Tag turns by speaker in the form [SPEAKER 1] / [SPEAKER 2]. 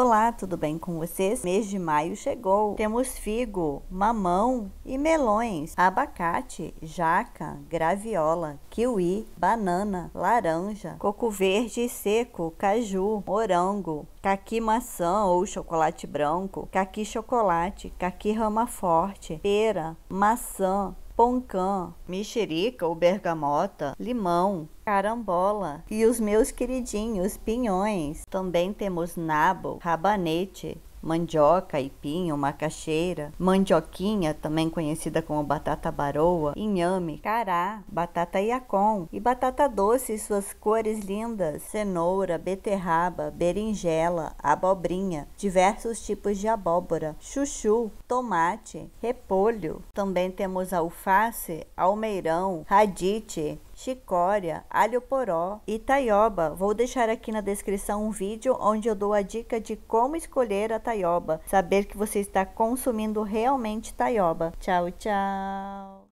[SPEAKER 1] Olá, tudo bem com vocês? Mês de maio chegou. Temos figo, mamão e melões, abacate, jaca, graviola, kiwi, banana, laranja, coco verde seco, caju, morango, caqui maçã ou chocolate branco, caqui chocolate, caqui rama forte, pera, maçã, poncã, mexerica ou bergamota, limão, carambola e os meus queridinhos pinhões. Também temos nabo, rabanete, mandioca, aipim, macaxeira, mandioquinha, também conhecida como batata baroa, inhame, cará, batata iacon e batata doce e suas cores lindas, cenoura, beterraba, berinjela, abobrinha, diversos tipos de abóbora, chuchu, tomate, repolho. Também temos alface, almeirão, radite, chicória, alho poró e taioba. Vou deixar aqui na descrição um vídeo onde eu dou a dica de como escolher a taioba, saber que você está consumindo realmente taioba. Tchau, tchau!